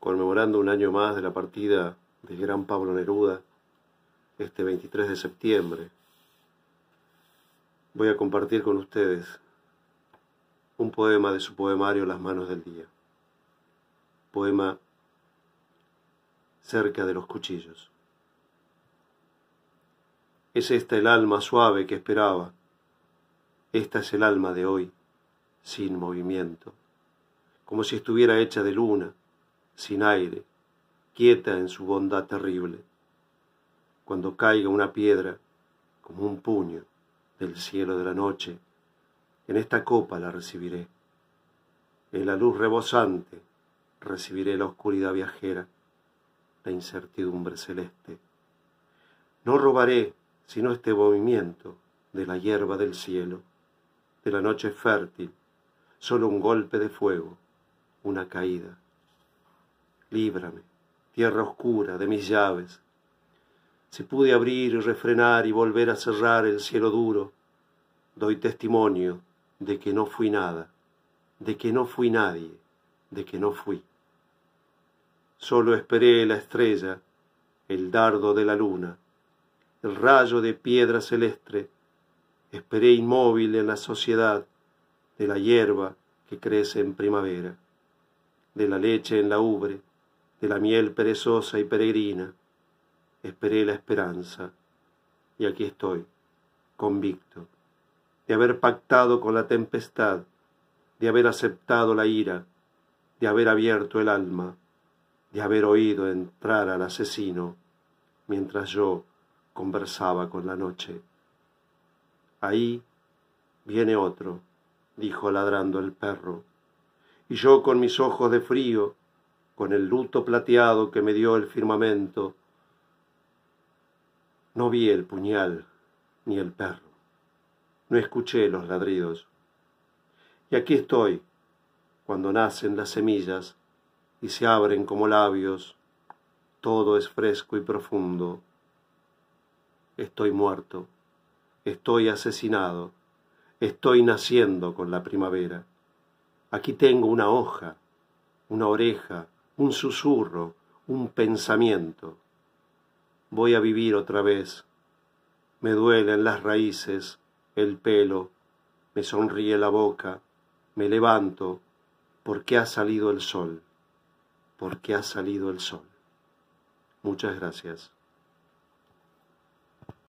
conmemorando un año más de la partida del gran Pablo Neruda, este 23 de septiembre, voy a compartir con ustedes un poema de su poemario Las manos del día, poema cerca de los cuchillos. Es esta el alma suave que esperaba, esta es el alma de hoy, sin movimiento, como si estuviera hecha de luna, sin aire, quieta en su bondad terrible. Cuando caiga una piedra, como un puño, del cielo de la noche, en esta copa la recibiré. En la luz rebosante recibiré la oscuridad viajera, la incertidumbre celeste. No robaré sino este movimiento de la hierba del cielo, de la noche fértil, solo un golpe de fuego, una caída líbrame, tierra oscura, de mis llaves. Si pude abrir y refrenar y volver a cerrar el cielo duro, doy testimonio de que no fui nada, de que no fui nadie, de que no fui. Solo esperé la estrella, el dardo de la luna, el rayo de piedra celeste, esperé inmóvil en la sociedad de la hierba que crece en primavera, de la leche en la ubre, de la miel perezosa y peregrina, esperé la esperanza y aquí estoy, convicto, de haber pactado con la tempestad, de haber aceptado la ira, de haber abierto el alma, de haber oído entrar al asesino mientras yo conversaba con la noche. Ahí viene otro, dijo ladrando el perro, y yo con mis ojos de frío con el luto plateado que me dio el firmamento, no vi el puñal ni el perro, no escuché los ladridos. Y aquí estoy, cuando nacen las semillas y se abren como labios, todo es fresco y profundo. Estoy muerto, estoy asesinado, estoy naciendo con la primavera. Aquí tengo una hoja, una oreja, un susurro, un pensamiento. Voy a vivir otra vez. Me duelen las raíces, el pelo, me sonríe la boca, me levanto, porque ha salido el sol, porque ha salido el sol. Muchas gracias.